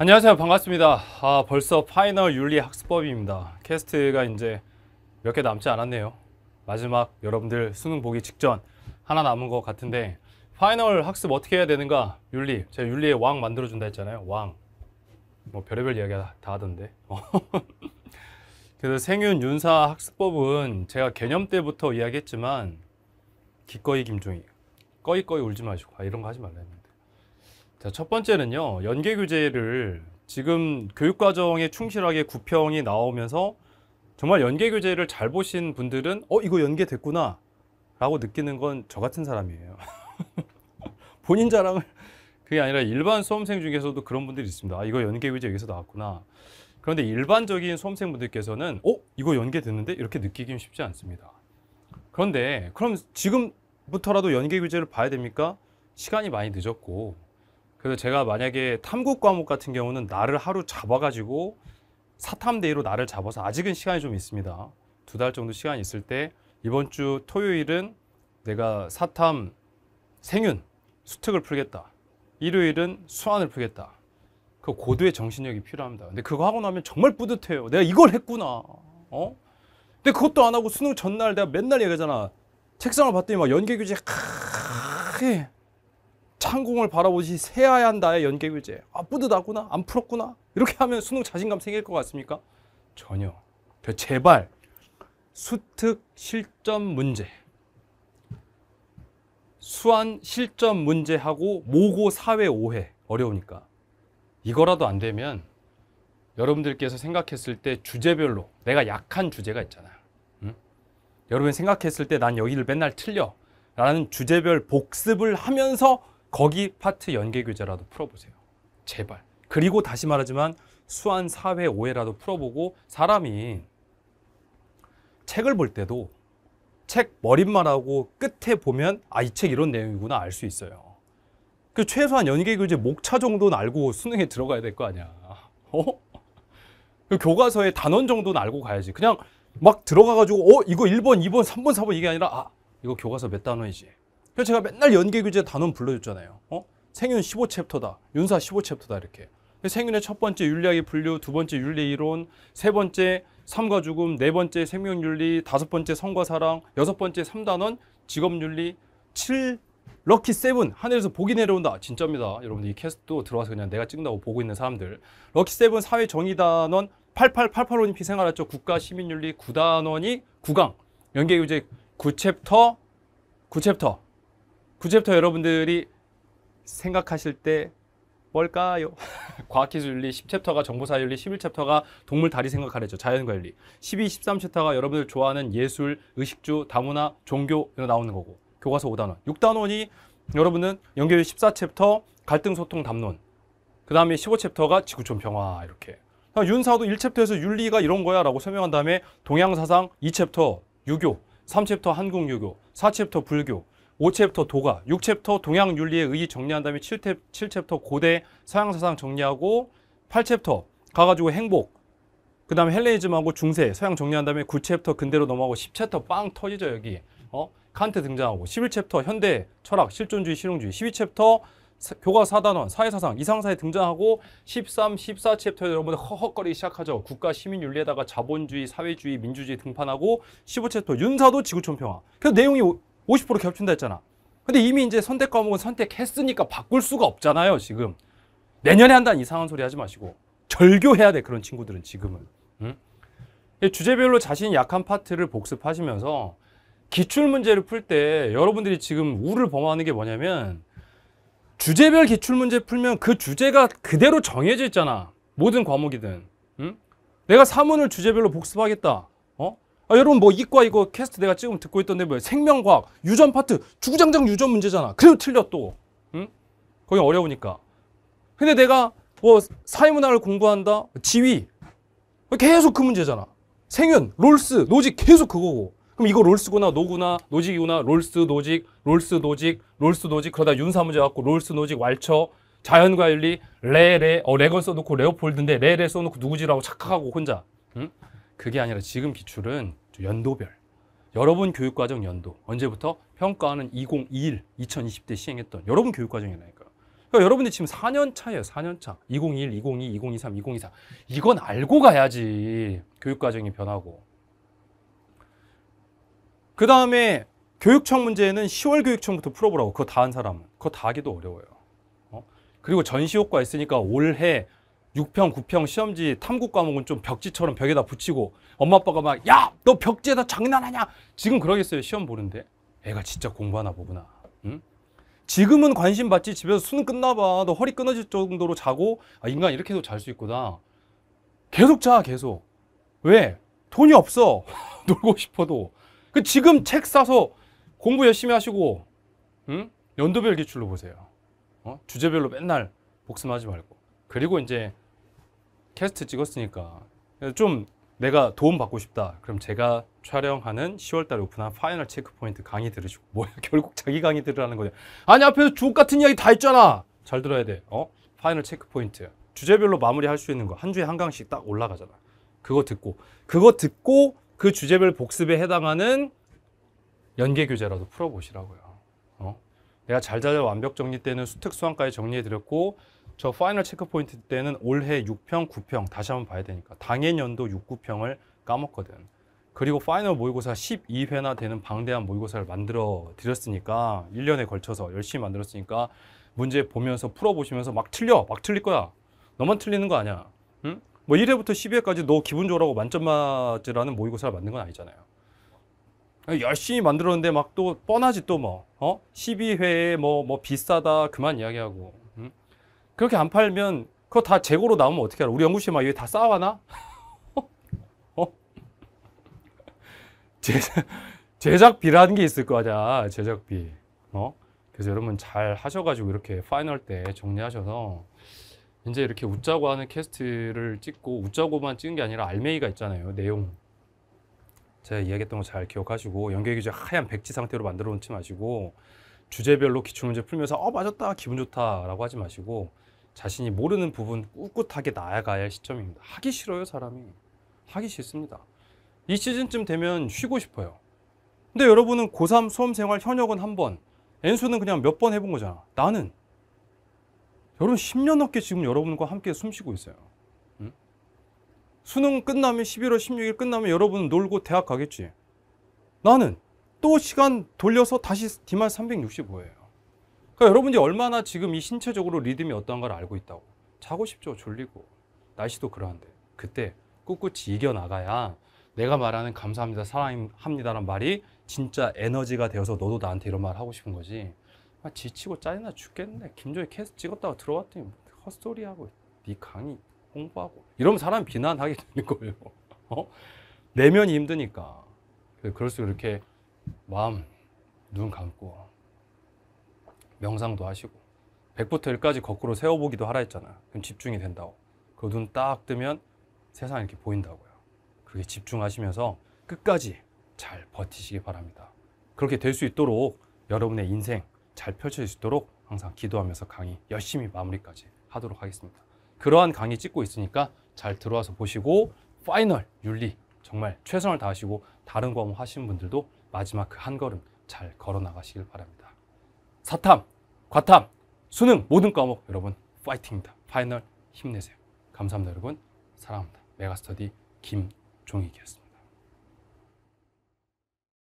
안녕하세요 반갑습니다 아 벌써 파이널 윤리 학습법입니다 캐스트가 이제 몇 개 남지 않았네요 마지막 여러분들 수능 보기 직전 하나 남은 것 같은데 파이널 학습 어떻게 해야 되는가 윤리 제가 윤리의 왕 만들어준다 했잖아요 왕뭐 별의별 이야기다 하던데 그래서 생윤 윤사 학습법은 제가 개념 때부터 이야기했지만 기꺼이 김종이 꺼이꺼이 울지 마시고 아, 이런 거 하지 말라 했는데 자, 첫 번째는요. 연계 교재를 지금 교육 과정에 충실하게 구평이 나오면서 정말 연계 교재를 잘 보신 분들은 어 이거 연계 됐구나 라고 느끼는 건 저 같은 사람이에요. 본인 자랑을 그게 아니라 일반 수험생 중에서도 그런 분들이 있습니다. 아, 이거 연계 교재 여기서 나왔구나. 그런데 일반적인 수험생분들께서는 어 이거 연계 됐는데 이렇게 느끼긴 쉽지 않습니다. 그런데 그럼 지금부터라도 연계 교재를 봐야 됩니까? 시간이 많이 늦었고 그래서 제가 만약에 탐구 과목 같은 경우는 나를 하루 잡아가지고 사탐대로 위 나를 잡아서 아직은 시간이 좀 있습니다. 두 달 정도 시간이 있을 때 이번 주 토요일은 내가 사탐 생윤 수특을 풀겠다. 일요일은 수안을 풀겠다. 그 고도의 정신력이 필요합니다. 근데 그거 하고 나면 정말 뿌듯해요. 내가 이걸 했구나. 어? 근데 그것도 안 하고 수능 전날 내가 맨날 얘기하잖아. 책상을 봤더니 막 연계 규제 크게 창공을 바라보듯이 새하얀 나의 연계교재 아 뿌듯하구나 안 풀었구나 이렇게 하면 수능 자신감 생길 것 같습니까? 전혀 제발 수특 실전 문제 수안 실전 문제하고 모고 사회 오해 어려우니까 이거라도 안 되면 여러분들께서 생각했을 때 주제별로 내가 약한 주제가 있잖아요 응? 여러분 생각했을 때 난 여기를 맨날 틀려 라는 주제별 복습을 하면서 거기 파트 연계 교재라도 풀어보세요. 제발. 그리고 다시 말하지만 수한 사회 오해라도 풀어보고 사람이 책을 볼 때도 책 머릿말하고 끝에 보면 아 이 책 이런 내용이구나 알 수 있어요. 그 최소한 연계 교재 목차 정도는 알고 수능에 들어가야 될 거 아니야. 어? 그 교과서의 단원 정도는 알고 가야지. 그냥 막 들어가 가지고 어 이거 1번, 2번, 3번, 4번 이게 아니라 아 이거 교과서 몇 단원이지. 그래서 제가 맨날 연계 교재 단원 불러줬잖아요. 어? 생윤 15챕터다. 윤사 15챕터다 이렇게. 생윤의 첫 번째 윤리학의 분류, 두 번째 윤리 이론, 세 번째 삶과 죽음, 네 번째 생명 윤리, 다섯 번째 성과 사랑, 여섯 번째 삼단원 직업 윤리, 7, 럭키 세븐 하늘에서 복이 내려온다 진짜입니다 여러분이캐스트 들어와서 그냥 내가 찍는다고 보고 있는 사람들 럭키 세븐 사회 정의단원 8888 올림픽 생활하죠 국가 시민윤리 9단원이 9강 연계교재 9챕터 9챕터 구제부터 여러분들이 생각하실 때 뭘까요? 과학기술윤리 10챕터가 정보사윤리 11챕터가 동물 다리 생각하려죠 자연관리 12, 13챕터가 여러분들 좋아하는 예술, 의식주, 다문화, 종교 이런 나오는 거고 교과서 5단원 6단원이 여러분은 연결 14챕터 갈등소통 담론 그 다음에 15챕터가 지구촌 평화 이렇게 윤사도 1챕터에서 윤리가 이런 거야 라고 설명한 다음에 동양사상 2챕터 유교 3챕터 한국유교 4챕터 불교 5챕터 도가, 6챕터 동양 윤리에 의해 정리한 다음에 7챕, 7챕터 고대 서양 사상 정리하고 8챕터 가가지고 행복, 그 다음에 헬레니즘하고 중세, 서양 정리한 다음에 9챕터 근대로 넘어가고 10챕터 빵 터지죠 여기. 어? 칸트 등장하고 11챕터 현대 철학, 실존주의, 실용주의 12챕터 교과 사단원, 사회사상, 이상사에 등장하고 13, 14챕터 여러분들 허헉거리기 시작하죠. 국가, 시민 윤리에다가 자본주의, 사회주의, 민주주의 등판하고 15챕터 윤사도 지구촌 평화. 그 내용이 50% 겹친다 했잖아. 근데 이미 이제 선택 과목은 선택했으니까 바꿀 수가 없잖아요, 지금. 내년에 한다는 이상한 소리 하지 마시고. 절교해야 돼, 그런 친구들은 지금은. 응? 주제별로 자신이 약한 파트를 복습하시면서 기출문제를 풀 때 여러분들이 지금 우를 범하는 게 뭐냐면 주제별 기출문제 풀면 그 주제가 그대로 정해져 있잖아. 모든 과목이든. 응? 내가 사문을 주제별로 복습하겠다. 아, 여러분 뭐 이과 이거 캐스트 내가 지금 듣고 있던데 뭐 생명과학 유전 파트 주구장창 유전 문제잖아. 그래도 틀려 또. 응? 거기 어려우니까. 근데 내가 뭐 사회문화를 공부한다. 지위 계속 그 문제잖아. 생윤, 롤스, 노직 계속 그거고. 그럼 이거 롤스구나, 노구나, 노직이구나, 롤스, 노직, 롤스, 노직, 롤스, 노직. 그러다 윤사 문제 갖고 롤스, 노직, 왈처, 자연과 윤리, 레, 레, 어, 레건 써놓고 레오폴드인데 레, 레 써놓고 누구지라고 착각하고 혼자. 응? 그게 아니라 지금 기출은 연도별 여러분 교육과정 연도 언제부터 평가하는 2021 2020대 시행했던 여러분 교육과정이라니까요 그러니까 여러분들 지금 4년 차예요 4년 차 2021, 2022, 2023, 2024 이건 알고 가야지 교육과정이 변하고 그 다음에 교육청 문제는 10월 교육청부터 풀어보라고 그거 다 한 사람은 그거 다 하기도 어려워요 어? 그리고 전시효과 있으니까 올해 6평, 9평 시험지 탐구 과목은 좀 벽지처럼 벽에다 붙이고 엄마 아빠가 막 야 너 벽지에다 장난하냐 지금 그러겠어요 시험 보는데 애가 진짜 공부하나 보구나 응? 지금은 관심 받지 집에서 수능 끝나봐 너 허리 끊어질 정도로 자고 아, 인간 이렇게도 잘 수 있구나 계속 자 계속 왜 돈이 없어 놀고 싶어도 그 지금 책 사서 공부 열심히 하시고 응? 연도별 기출로 보세요 어? 주제별로 맨날 복습하지 말고 그리고 이제 캐스트 찍었으니까 좀 내가 도움 받고 싶다. 그럼 제가 촬영하는 10월달에 오픈한 파이널 체크포인트 강의 들으시고 뭐야 결국 자기 강의 들으라는 거냐? 아니 앞에서 주옥 같은 이야기 다 했잖아. 잘 들어야 돼. 어? 파이널 체크포인트 주제별로 마무리할 수 있는 거 한 주에 한 강씩 딱 올라가잖아. 그거 듣고 그거 듣고 그 주제별 복습에 해당하는 연계 교재라도 풀어보시라고요. 어? 내가 잘자려 완벽 정리 때는 수특 수환까지 정리해드렸고 저 파이널 체크 포인트 때는 올해 6평, 9평 다시 한번 봐야 되니까 당해년도 6, 9평을 까먹거든. 그리고 파이널 모의고사 12회나 되는 방대한 모의고사를 만들어 드렸으니까 1년에 걸쳐서 열심히 만들었으니까 문제 보면서 풀어보시면서 막 틀려! 막 틀릴 거야. 너만 틀리는 거 아니야. 응? 뭐 1회부터 12회까지 너기분좋으라고 만점 맞으라는 모의고사를 만든 건 아니잖아요. 열심히 만들었는데 막 또 뻔하지 또 뭐. 어? 12회에 뭐, 뭐 비싸다 그만 이야기하고. 그렇게 안 팔면 그거 다 재고로 나오면 어떻게 알아? 우리 연구실 막 이게 다쌓아와 어? 제작, 비라는게 있을 거야, 제작비. 어? 그래서 여러분 잘 하셔가지고 이렇게 파이널 때 정리하셔서 이제 이렇게 웃자고 하는 캐스트를 찍고 웃자고만 찍은 게 아니라 알맹이가 있잖아요, 내용. 제가 이야기했던 거 잘 기억하시고 연계 기제 하얀 백지 상태로 만들어 놓지 마시고 주제별로 기출문제 풀면서 어 맞았다 기분 좋다라고 하지 마시고 자신이 모르는 부분 꿋꿋하게 나아가야 할 시점입니다. 하기 싫어요, 사람이. 하기 싫습니다. 이 시즌쯤 되면 쉬고 싶어요. 근데 여러분은 고3 수험생활 현역은 한 번, 엔수는 그냥 몇 번 해본 거잖아. 나는 여러분 10년 넘게 지금 여러분과 함께 숨쉬고 있어요. 응? 수능 끝나면 11월 16일 끝나면 여러분 놀고 대학 가겠지. 나는 또 시간 돌려서 다시 디말 365예요. 그러니까 여러분들이 얼마나 지금 이 신체적으로 리듬이 어떤걸 알고 있다고. 자고 싶죠. 졸리고. 날씨도 그러한데. 그때 꿋꿋이 이겨나가야 내가 말하는 감사합니다, 사랑합니다란 말이 진짜 에너지가 되어서 너도 나한테 이런 말 하고 싶은 거지. 아, 지치고 짜증나 죽겠네. 김종희 캐스 찍었다가 들어왔더니 헛소리하고 네 강의 홍보하고 이러면 사람 비난하게 되는 거예요. 어? 내면이 힘드니까. 그럴수록 이렇게 마음 눈 감고 명상도 하시고 100부터 1까지 거꾸로 세워보기도 하라 했잖아 그럼 집중이 된다고 그 눈 딱 뜨면 세상이 이렇게 보인다고요 그게 집중하시면서 끝까지 잘 버티시기 바랍니다 그렇게 될 수 있도록 여러분의 인생 잘 펼쳐질 수 있도록 항상 기도하면서 강의 열심히 마무리까지 하도록 하겠습니다 그러한 강의 찍고 있으니까 잘 들어와서 보시고 파이널 윤리 정말 최선을 다하시고 다른 과목 하시는 분들도 마지막 그 한 걸음 잘 걸어 나가시길 바랍니다. 사탐, 과탐, 수능 모든 과목 여러분 파이팅입니다. 파이널 힘내세요. 감사합니다 여러분. 사랑합니다. 메가스터디 김종익이었습니다.